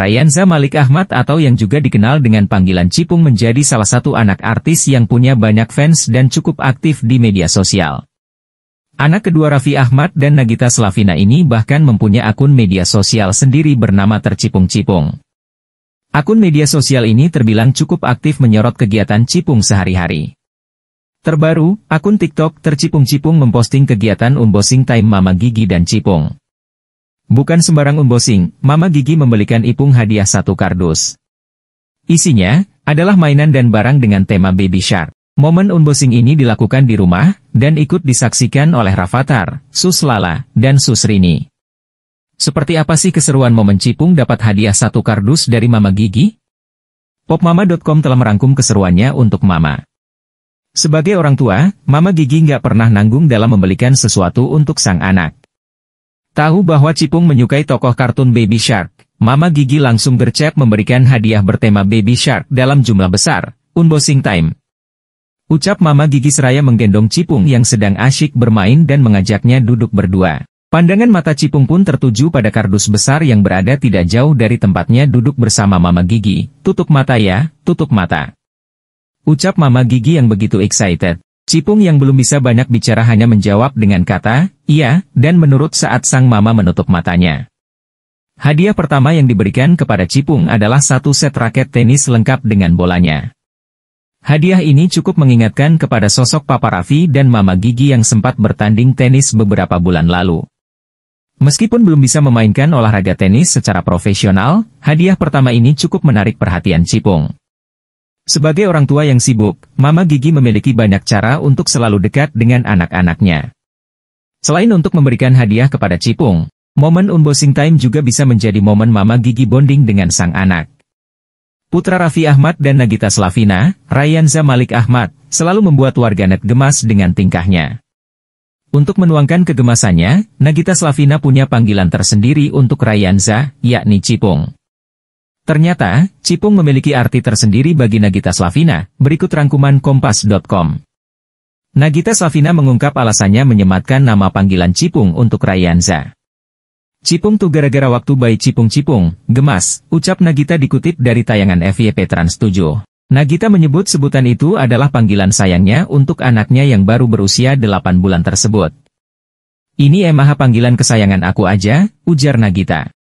Rayanza Malik Ahmad atau yang juga dikenal dengan panggilan Cipung menjadi salah satu anak artis yang punya banyak fans dan cukup aktif di media sosial. Anak kedua Raffi Ahmad dan Nagita Slavina ini bahkan mempunyai akun media sosial sendiri bernama Tercipung Cipung. Akun media sosial ini terbilang cukup aktif menyorot kegiatan Cipung sehari-hari. Terbaru, akun TikTok Tercipung Cipung memposting kegiatan unboxing time Mama Gigi dan Cipung. Bukan sembarang unboxing, Mama Gigi membelikan Ipung hadiah satu kardus. Isinya, adalah mainan dan barang dengan tema Baby Shark. Momen unboxing ini dilakukan di rumah, dan ikut disaksikan oleh Rafathar, Suslala, dan Susrini. Seperti apa sih keseruan momen Cipung dapat hadiah satu kardus dari Mama Gigi? Popmama.com telah merangkum keseruannya untuk Mama. Sebagai orang tua, Mama Gigi nggak pernah nanggung dalam membelikan sesuatu untuk sang anak. Tahu bahwa Cipung menyukai tokoh kartun Baby Shark, Mama Gigi langsung gercep memberikan hadiah bertema Baby Shark dalam jumlah besar, unboxing time. Ucap Mama Gigi seraya menggendong Cipung yang sedang asyik bermain dan mengajaknya duduk berdua. Pandangan mata Cipung pun tertuju pada kardus besar yang berada tidak jauh dari tempatnya duduk bersama Mama Gigi. Tutup mata ya, tutup mata. Ucap Mama Gigi yang begitu excited. Cipung yang belum bisa banyak bicara hanya menjawab dengan kata, iya, dan menurut saat sang mama menutup matanya. Hadiah pertama yang diberikan kepada Cipung adalah satu set raket tenis lengkap dengan bolanya. Hadiah ini cukup mengingatkan kepada sosok Papa Raffi dan Mama Gigi yang sempat bertanding tenis beberapa bulan lalu. Meskipun belum bisa memainkan olahraga tenis secara profesional, hadiah pertama ini cukup menarik perhatian Cipung. Sebagai orang tua yang sibuk, Mama Gigi memiliki banyak cara untuk selalu dekat dengan anak-anaknya. Selain untuk memberikan hadiah kepada Cipung, momen unboxing time juga bisa menjadi momen Mama Gigi bonding dengan sang anak. Putra Raffi Ahmad dan Nagita Slavina, Rayanza Malik Ahmad, selalu membuat warganet gemas dengan tingkahnya. Untuk menuangkan kegemasannya, Nagita Slavina punya panggilan tersendiri untuk Ryanza, yakni Cipung. Ternyata, cipung memiliki arti tersendiri bagi Nagita Slavina, berikut rangkuman kompas.com. Nagita Slavina mengungkap alasannya menyematkan nama panggilan cipung untuk Rayanza. Cipung tuh gara-gara waktu bayi cipung-cipung, gemas, ucap Nagita dikutip dari tayangan FYP Trans 7. Nagita menyebut sebutan itu adalah panggilan sayangnya untuk anaknya yang baru berusia 8 bulan tersebut. Ini emaha panggilan kesayangan aku aja, ujar Nagita.